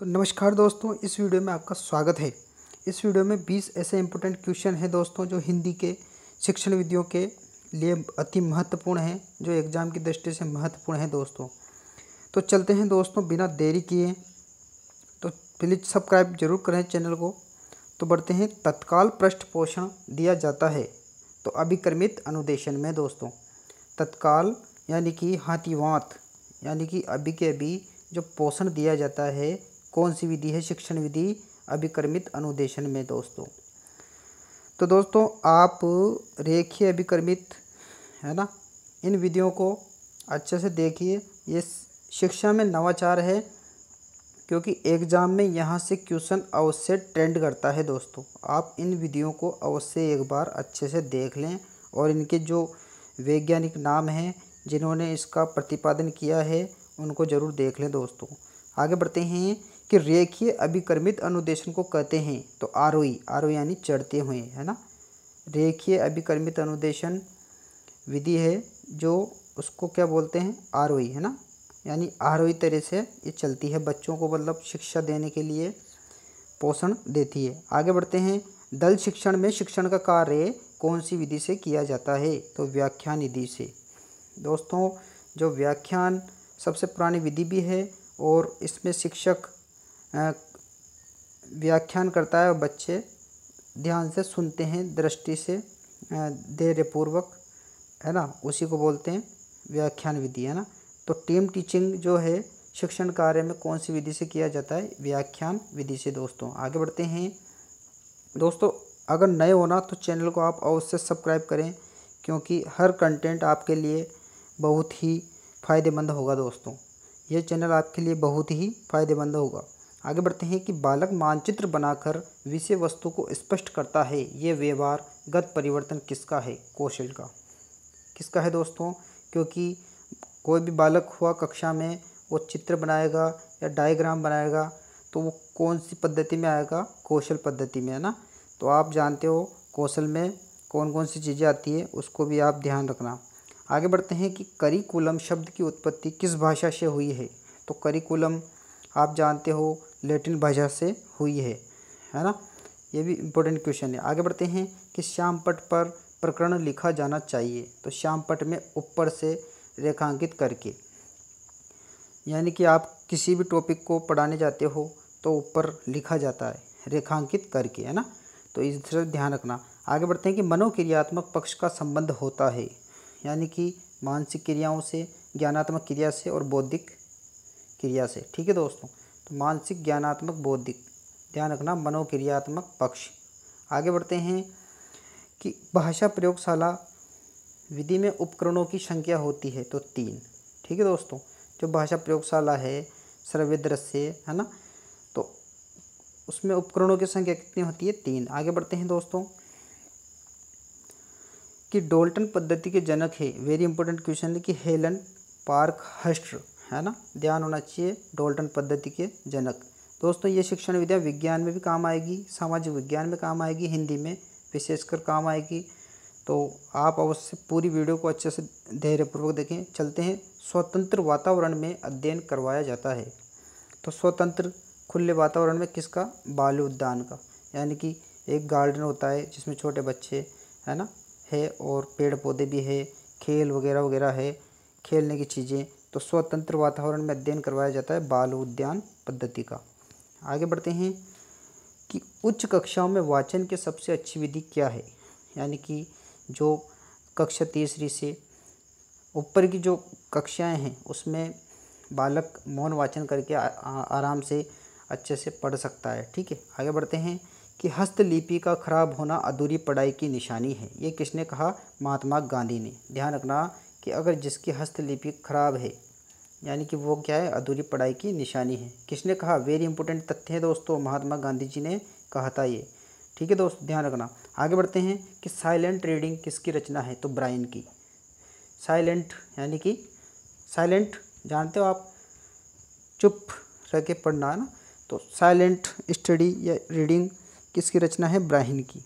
तो नमस्कार दोस्तों इस वीडियो में आपका स्वागत है इस वीडियो में 20 ऐसे इम्पोर्टेंट क्वेश्चन हैं दोस्तों जो हिंदी के शिक्षण विधियों के लिए अति महत्वपूर्ण हैं जो एग्ज़ाम की दृष्टि से महत्वपूर्ण हैं दोस्तों तो चलते हैं दोस्तों बिना देरी किए तो प्लीज़ सब्सक्राइब जरूर करें चैनल को तो बढ़ते हैं तत्काल पृष्ठ पोषण दिया जाता है तो अभिक्रमित अनुदेशन में दोस्तों तत्काल यानी कि हाथीवात यानी कि अभी के अभी जो पोषण दिया जाता है कौन सी विधि है शिक्षण विधि अभिक्रमित अनुदेशन में दोस्तों तो दोस्तों आप रेखीय अभिक्रमित है ना इन विधियों को अच्छे से देखिए ये शिक्षा में नवाचार है क्योंकि एग्ज़ाम में यहाँ से क्वेश्चन अवश्य ट्रेंड करता है दोस्तों आप इन विधियों को अवश्य एक बार अच्छे से देख लें और इनके जो वैज्ञानिक नाम हैं जिन्होंने इसका प्रतिपादन किया है उनको ज़रूर देख लें दोस्तों आगे बढ़ते हैं कि रेखीय अभिक्रमित अनुदेशन को कहते हैं तो आरोही आरोही यानी चढ़ते हुए है ना रेखीय अभिक्रमित अनुदेशन विधि है जो उसको क्या बोलते हैं आरोही है ना यानी आरोही तरह से ये चलती है बच्चों को मतलब शिक्षा देने के लिए पोषण देती है आगे बढ़ते हैं दल शिक्षण में शिक्षण का कार्य कौन सी विधि से किया जाता है तो व्याख्यान विधि से दोस्तों जो व्याख्यान सबसे पुरानी विधि भी है और इसमें शिक्षक व्याख्यान करता है और बच्चे ध्यान से सुनते हैं दृष्टि से धैर्यपूर्वक है ना उसी को बोलते हैं व्याख्यान विधि है ना तो टीम टीचिंग जो है शिक्षण कार्य में कौन सी विधि से किया जाता है व्याख्यान विधि से दोस्तों आगे बढ़ते हैं दोस्तों अगर नए होना तो चैनल को आप अवश्य सब्सक्राइब करें क्योंकि हर कंटेंट आपके लिए बहुत ही फ़ायदेमंद होगा दोस्तों ये चैनल आपके लिए बहुत ही फ़ायदेमंद होगा आगे बढ़ते हैं कि बालक मानचित्र बनाकर विषय वस्तु को स्पष्ट करता है ये व्यवहार गत परिवर्तन किसका है कौशल का किसका है दोस्तों क्योंकि कोई भी बालक हुआ कक्षा में वो चित्र बनाएगा या डायग्राम बनाएगा तो वो कौन सी पद्धति में आएगा कौशल पद्धति में है ना तो आप जानते हो कौशल में कौन कौन सी चीज़ें आती है उसको भी आप ध्यान रखना आगे बढ़ते हैं कि करिकुलम शब्द की उत्पत्ति किस भाषा से हुई है तो करिकुलम आप जानते हो लेटिन भाषा से हुई है है ना ये भी इम्पोर्टेंट क्वेश्चन है आगे बढ़ते हैं कि श्याम पट पर प्रकरण लिखा जाना चाहिए तो श्याम पट में ऊपर से रेखांकित करके यानी कि आप किसी भी टॉपिक को पढ़ाने जाते हो तो ऊपर लिखा जाता है रेखांकित करके है ना तो इस तरह ध्यान रखना आगे बढ़ते हैं कि मनोक्रियात्मक पक्ष का संबंध होता है यानी कि मानसिक क्रियाओं से ज्ञानात्मक क्रिया से और बौद्धिक क्रिया से ठीक है दोस्तों तो मानसिक ज्ञानात्मक बौद्धिक ध्यान रखना मनोक्रियात्मक पक्ष आगे बढ़ते हैं कि भाषा प्रयोगशाला विधि में उपकरणों की संख्या होती है तो तीन ठीक है दोस्तों जो भाषा प्रयोगशाला है सर्वेदृश्य है ना तो उसमें उपकरणों की संख्या कितनी होती है तीन आगे बढ़ते हैं दोस्तों कि डोल्टन पद्धति के जनक है वेरी इंपॉर्टेंट क्वेश्चन है कि हेलन पार्क हस्ट्र है ना ध्यान होना चाहिए डोल्टन पद्धति के जनक दोस्तों ये शिक्षण विद्या विज्ञान में भी काम आएगी सामाजिक विज्ञान में काम आएगी हिंदी में विशेषकर काम आएगी तो आप अवश्य पूरी वीडियो को अच्छे से धैर्यपूर्वक देखें चलते हैं स्वतंत्र वातावरण में अध्ययन करवाया जाता है तो स्वतंत्र खुले वातावरण में किसका बाल उद्यान का यानी कि एक गार्डन होता है जिसमें छोटे बच्चे है ना है और पेड़ पौधे भी है खेल वगैरह वगैरह है खेलने की चीज़ें तो स्वतंत्र वातावरण में अध्ययन करवाया जाता है बाल उद्यान पद्धति का आगे बढ़ते हैं कि उच्च कक्षाओं में वाचन की सबसे अच्छी विधि क्या है यानी कि जो कक्षा तीसरी से ऊपर की जो कक्षाएं हैं उसमें बालक मौन वाचन करके आ, आ, आराम से अच्छे से पढ़ सकता है ठीक है आगे बढ़ते हैं कि हस्तलिपि का खराब होना अधूरी पढ़ाई की निशानी है ये किसने कहा महात्मा गांधी ने ध्यान रखना कि अगर जिसकी हस्तलिपि खराब है यानी कि वो क्या है अधूरी पढ़ाई की निशानी है किसने कहा वेरी इंपॉर्टेंट तथ्य है दोस्तों महात्मा गांधी जी ने कहा था ये ठीक है दोस्त ध्यान रखना आगे बढ़ते हैं कि साइलेंट रीडिंग किसकी रचना है तो ब्राइन की साइलेंट यानी कि साइलेंट जानते हो आप चुप रह के पढ़ना है ना तो साइलेंट स्टडी या रीडिंग किसकी रचना है ब्राहिन की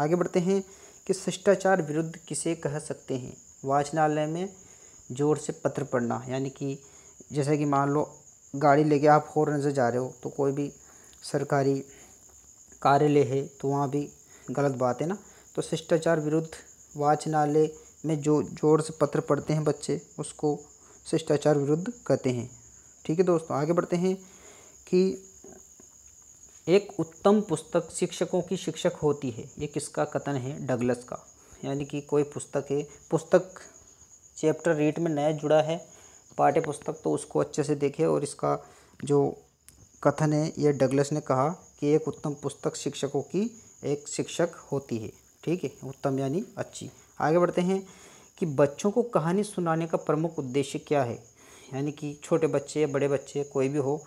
आगे बढ़ते हैं कि शिष्टाचार विरुद्ध किसे कह सकते हैं वाचनालय में ज़ोर से पत्र पढ़ना यानी कि जैसे कि मान लो गाड़ी लेके आप फ़ौरन से जा रहे हो तो कोई भी सरकारी कार्यालय है तो वहाँ भी गलत बात है ना तो शिष्टाचार विरुद्ध वाचनालय में जो जोर से पत्र पढ़ते हैं बच्चे उसको शिष्टाचार विरुद्ध कहते हैं ठीक है दोस्तों आगे बढ़ते हैं कि एक उत्तम पुस्तक शिक्षकों की शिक्षक होती है ये किसका कथन है डगलस का यानी कि कोई पुस्तक है पुस्तक चैप्टर रेट में नया जुड़ा है पाठ्य पुस्तक तो उसको अच्छे से देखें और इसका जो कथन है यह डगलस ने कहा कि एक उत्तम पुस्तक शिक्षकों की एक शिक्षक होती है ठीक है उत्तम यानी अच्छी आगे बढ़ते हैं कि बच्चों को कहानी सुनाने का प्रमुख उद्देश्य क्या है यानी कि छोटे बच्चे या बड़े बच्चे कोई भी हो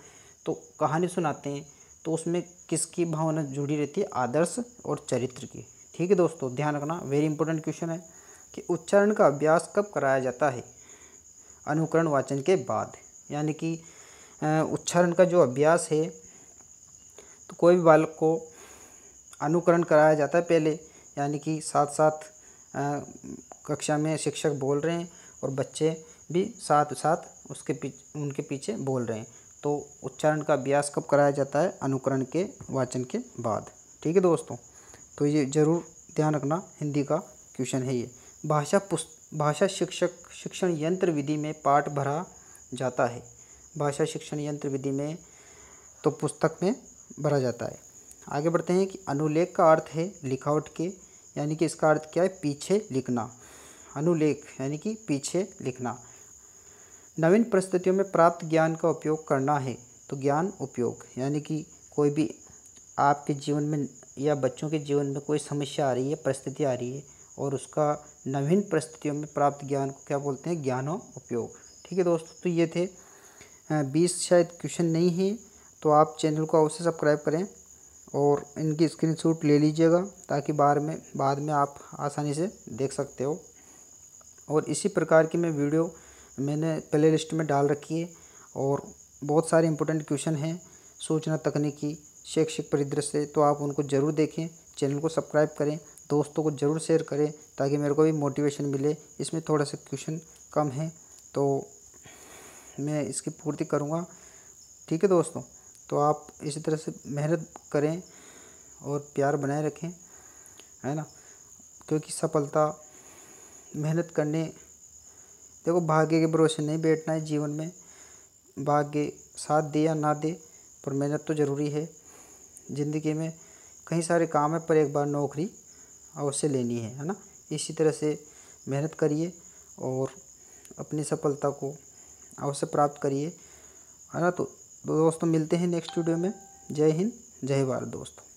तो कहानी सुनाते हैं तो उसमें किसकी भावना जुड़ी रहती है आदर्श और चरित्र की ठीक है दोस्तों ध्यान रखना वेरी इंपॉर्टेंट क्वेश्चन है कि उच्चारण का अभ्यास कब कराया जाता है अनुकरण वाचन के बाद यानी कि उच्चारण का जो अभ्यास है तो कोई भी बालक को अनुकरण कराया जाता है पहले यानी कि साथ साथ कक्षा में शिक्षक बोल रहे हैं और बच्चे भी साथ साथ उसके पीछे उनके पीछे बोल रहे हैं तो उच्चारण का अभ्यास कब कराया जाता है अनुकरण के वाचन के बाद ठीक है दोस्तों तो ये ज़रूर ध्यान रखना हिंदी का क्वेश्चन है ये भाषा पुस्त भाषा शिक्षक शिक्षण यंत्र विधि में पाठ भरा जाता है भाषा शिक्षण यंत्र विधि में तो पुस्तक में भरा जाता है आगे बढ़ते हैं कि अनुलेख का अर्थ है लिखावट के यानी कि इसका अर्थ क्या है पीछे लिखना अनुलेख यानी कि पीछे लिखना नवीन परिस्थितियों में प्राप्त ज्ञान का उपयोग करना है तो ज्ञान उपयोग यानी कि कोई भी आपके जीवन में या बच्चों के जीवन में कोई समस्या आ रही है परिस्थिति आ रही है और उसका नवीन परिस्थितियों में प्राप्त ज्ञान को क्या बोलते हैं ज्ञानों उपयोग ठीक है दोस्तों तो ये थे बीस शायद क्वेश्चन नहीं है तो आप चैनल को अवश्य सब्सक्राइब करें और इनकी स्क्रीनशॉट ले लीजिएगा ताकि बार में बाद में आप आसानी से देख सकते हो और इसी प्रकार की मैं वीडियो मैंने प्ले लिस्ट में डाल रखी है और बहुत सारे इंपॉर्टेंट क्वेश्चन हैं सूचना तकनीकी शैक्षिक परिदृश्य तो आप उनको ज़रूर देखें चैनल को सब्सक्राइब करें दोस्तों को ज़रूर शेयर करें ताकि मेरे को भी मोटिवेशन मिले इसमें थोड़ा सा क्वेश्चन कम है तो मैं इसकी पूर्ति करूँगा ठीक है दोस्तों तो आप इसी तरह से मेहनत करें और प्यार बनाए रखें है ना क्योंकि सफलता मेहनत करने देखो भाग्य के भरोसे नहीं बैठना है जीवन में भाग्य साथ दे या ना दे पर मेहनत तो ज़रूरी है ज़िंदगी में कई सारे काम है पर एक बार नौकरी अवश्य लेनी है है ना इसी तरह से मेहनत करिए और अपनी सफलता को अवश्य प्राप्त करिए है ना तो दोस्तों मिलते हैं नेक्स्ट वीडियो में जय हिंद जय भारत दोस्तों